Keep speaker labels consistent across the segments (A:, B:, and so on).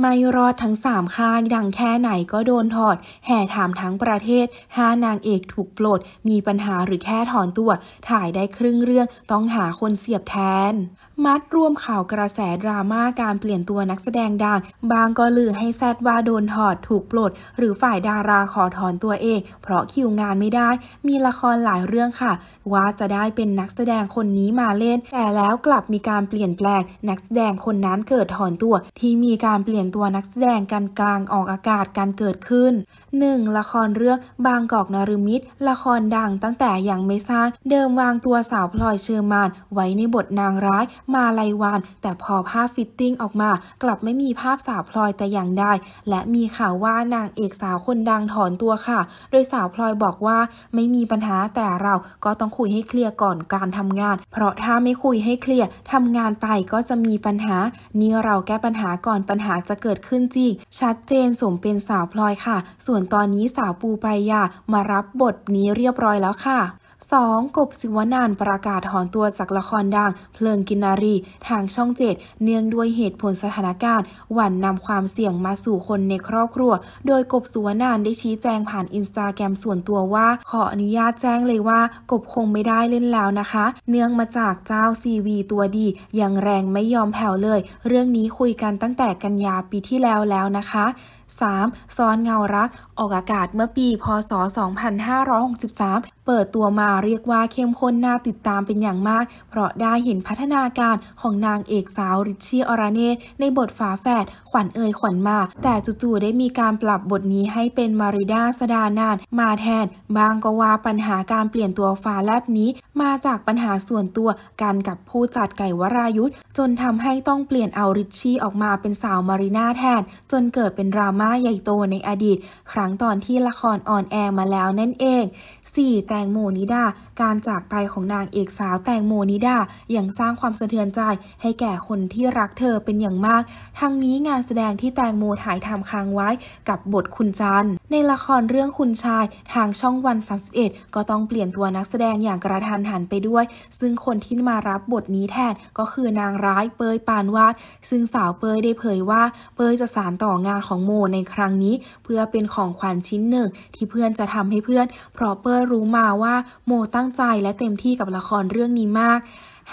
A: ไม่รอดทั้งสามค่าย ดังแค่ไหนก็โดนถอด แห่ถามทั้งประเทศานางเอกถูกปลด มีปัญหาหรือแค่ถอนตัว ถ่ายได้ครึ่งเรื่องต้องหาคนเสียบแทน มัดรวมข่าวกระแสดราม่าการเปลี่ยนตัวนักแสดงดัง บางก็ลือให้แซดว่าโดนถอดถูกปลด หรือฝ่ายดาราขอถอนตัวเองเพราะคิวงานไม่ได้ มีละครหลายเรื่องค่ะ ว่าจะได้เป็นนักแสดงคนนี้มาเล่น แต่แล้วกลับมีการเปลี่ยนแปลงนักแสดงคนนั้นเกิดถอนตัว ที่มีการเปลี่ยน็นตัวนักแสดงกันกลางออกอากาศการเกิดขึ้น 1. ละครเรื่องบางกอกนารมิตรละครดังตั้งแต่อย่างไม่สร้าง เดิมวางตัวสาวพลอยเชอร์มาน ไว้ในบทนางร้าย มาลายวาน แต่พอภาพฟิตติ้งออกมากลับไม่มีภาพสาวพลอยแต่อย่างใดและมีข่าวว่านางเอกสาวคนดังถอนตัวค่ะ โดยสาวพลอยบอกว่าไม่มีปัญหาแต่เราก็ต้องคุยให้เคลียร์ก่อนการทำงาน เพราะถ้าไม่คุยให้เคลียร์ทำงานไปก็จะมีปัญหานี่เราแก้ปัญหาก่อนปัญหาจะะเกิดขึ้นจริงชัดเจนสมเป็นสาวพลอยค่ะ ส่วนตอนนี้สาวปูปายามารับบทนี้เรียบร้อยแล้วค่ะ 2. กบสิวนาน ประกาศถอนตัวจากละครดัง เพลิงกินนารี ทางช่องเจ็ดเนื่องด้วยเหตุผลสถานการณ์ หวั่นนำความเสี่ยงมาสู่คนในครอบครัว โดยกบสุวนานได้ชี้แจงผ่านอินสตาแกรมส่วนตัวว่า ขออนุญาตแจ้งเลยว่ากบคงไม่ได้เล่นแล้วนะคะ เนื่องมาจากเจ้าซีวีตัวดี ยังแรงไม่ยอมแผ่วเลย เรื่องนี้คุยกันตั้งแต่กันยาปีที่แล้วแล้วนะคะ 3. ซ้อนเงารักออกอากาศเมื่อปีพศ2563เปิดตัวมาเรียกว่าเข้มข้นน่าติดตามเป็นอย่างมาก เพราะได้เห็นพัฒนาการของนางเอกสาวริชชี่อราเน่ในบทฝาแฝดขวัญเอ่ยขวัญมา แต่จู่ๆได้มีการปรับบทนี้ให้เป็นมาริดาสดานานมาแทนบางก็ว่าปัญหาการเปลี่ยนตัวฝาแลบนี้มาจากปัญหาส่วนตัวกันกับผู้จัดไก่วรายุทธจนทำให้ต้องเปลี่ยนเอาริชชี่ออกมาเป็นสาวมาริน่าแทน จนเกิดเป็นดราม่าใหญ่โตในอดีต ครั้งตอนที่ละครออนแอร์มาแล้วนั่นเอง4แตงโมนิดา การจากไปของนางเอกสาวแตงโมนิดาอย่างสร้างความสะเทือนใจให้แก่คนที่รักเธอเป็นอย่างมาก ทั้งนี้งานแสดงที่แตงโมถ่ายทำค้างไว้ กับบทคุณจันในละครเรื่องคุณชาย ทางช่องวัน31 ก็ต้องเปลี่ยนตัวนักแสดงอย่างกระทันหันไปด้วย ซึ่งคนที่มารับบทนี้แทนก็คือนางร้ายเปยปานวาด ซึ่งสาวเปยได้เผยว่าเปยจะสารต่องานของโมในครั้งนี้ เพื่อเป็นของขวัญชิ้นหนึ่งที่เพื่อนจะทำให้เพื่อน เพราะเปยรู้มาว่าโมตั้งใจและเต็มที่กับละครเรื่องนี้มาก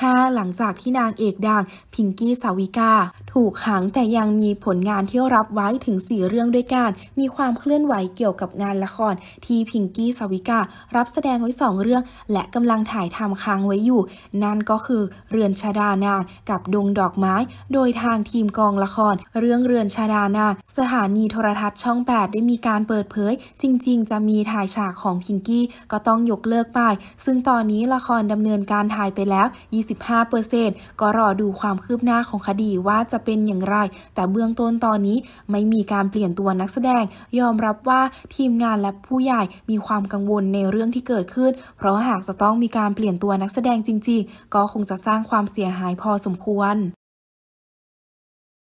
A: 5หลังจากที่นางเอกดังพิงกี้สาวิกา ถูกขังแต่ยังมีผลงานที่รับไว้ถึง 4 เรื่องด้วยกัน มีความเคลื่อนไหวเกี่ยวกับงานละคร ที่พิงกี้สาวิกา รับแสดงไว้ 2 เรื่อง และกำลังถ่ายทำค้างไว้อยู่ นั่นก็คือเรือนชาดานางกับดงดอกไม้ โดยทางทีมกองละคร เรื่องเรือนชาดานางสถานีโทรทัศน์ช่อง 8 ได้มีการเปิดเผย จริงๆ จะมีถ่ายฉากของพิงกี้ก็ต้องยกเลิกไป ซึ่งตอนนี้ละครดำเนินการถ่ายไปแล้ว25%ก็รอดูความคืบหน้าของคดีว่าจะเป็นอย่างไร แต่เบื้องต้นตอนนี้ไม่มีการเปลี่ยนตัวนักแสดง ยอมรับว่าทีมงานและผู้ใหญ่มีความกังวลในเรื่องที่เกิดขึ้น เพราะหากจะต้องมีการเปลี่ยนตัวนักแสดงจริงๆ ก็คงจะสร้างความเสียหายพอสมควร